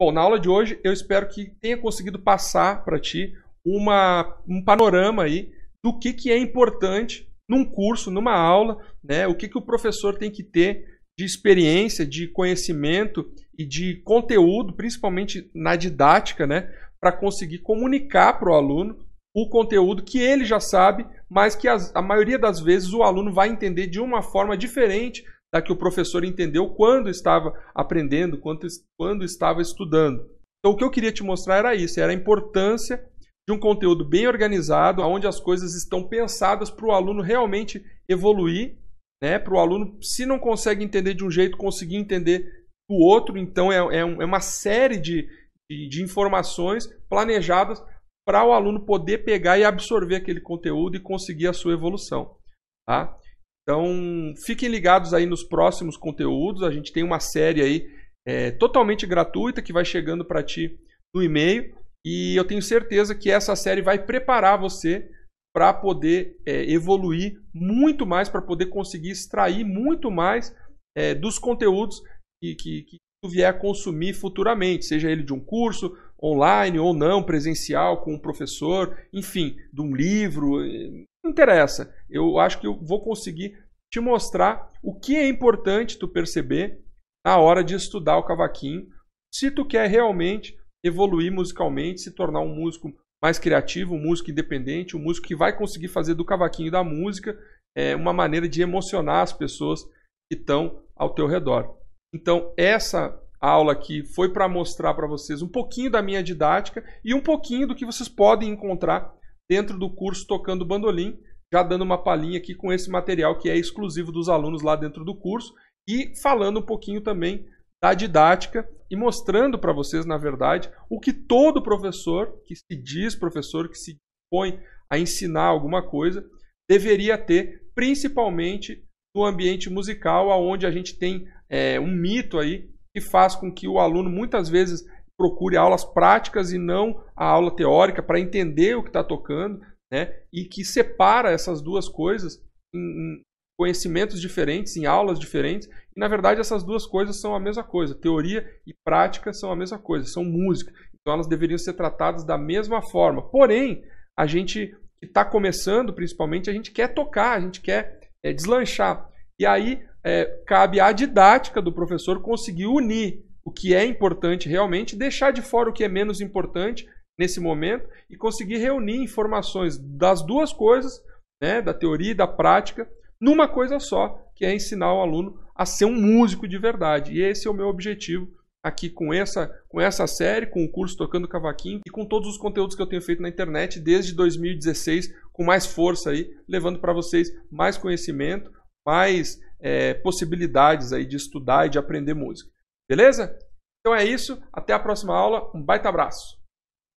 Bom, na aula de hoje eu espero que tenha conseguido passar para ti uma, um panorama aí do que, que é importante num curso, numa aula, né? o que, que o professor tem que ter de experiência, de conhecimento e de conteúdo, principalmente na didática, né? para conseguir comunicar para o aluno o conteúdo que ele já sabe, mas que as, a maioria das vezes o aluno vai entender de uma forma diferente da tá? que o professor entendeu quando estava aprendendo, quando, quando estava estudando. Então, o que eu queria te mostrar era isso, era a importância de um conteúdo bem organizado, onde as coisas estão pensadas para o aluno realmente evoluir, né? para o aluno, se não consegue entender de um jeito, conseguir entender do outro. Então, é, é, um, é uma série de, de, de informações planejadas para o aluno poder pegar e absorver aquele conteúdo e conseguir a sua evolução. Tá? Então, fiquem ligados aí nos próximos conteúdos. A gente tem uma série aí é, totalmente gratuita que vai chegando para ti no e-mail. E eu tenho certeza que essa série vai preparar você para poder é, evoluir muito mais, para poder conseguir extrair muito mais é, dos conteúdos que, que, que, tu vier a consumir futuramente, seja ele de um curso online ou não, presencial, com um professor, enfim, de um livro, interessa. Eu acho que eu vou conseguir te mostrar o que é importante tu perceber na hora de estudar o cavaquinho, se tu quer realmente evoluir musicalmente, se tornar um músico mais criativo, um músico independente, um músico que vai conseguir fazer do cavaquinho da música é, uma maneira de emocionar as pessoas que estão ao teu redor. Então, essa aula aqui foi para mostrar para vocês um pouquinho da minha didática e um pouquinho do que vocês podem encontrar dentro do curso tocando bandolim, já dando uma palhinha aqui com esse material que é exclusivo dos alunos lá dentro do curso e falando um pouquinho também da didática e mostrando para vocês, na verdade, o que todo professor que se diz professor, que se põe a ensinar alguma coisa, deveria ter, principalmente no ambiente musical, onde a gente tem é, um mito aí que faz com que o aluno muitas vezes procure aulas práticas e não a aula teórica para entender o que está tocando, né? E que separa essas duas coisas em conhecimentos diferentes, em aulas diferentes. E na verdade essas duas coisas são a mesma coisa. Teoria e prática são a mesma coisa, são música. Então elas deveriam ser tratadas da mesma forma. Porém, a gente está começando, principalmente, a gente quer tocar, a gente quer é, deslanchar. E aí é, cabe à didática do professor conseguir unir o que é importante realmente, deixar de fora o que é menos importante nesse momento e conseguir reunir informações das duas coisas, né, da teoria e da prática, numa coisa só, que é ensinar o aluno a ser um músico de verdade. E esse é o meu objetivo aqui com essa, com essa série, com o curso Tocando Cavaquinho e com todos os conteúdos que eu tenho feito na internet desde 2016, com mais força aí, levando para vocês mais conhecimento, mais é, possibilidades aí de estudar e de aprender música. Beleza? Então é isso. Até a próxima aula. Um baita abraço.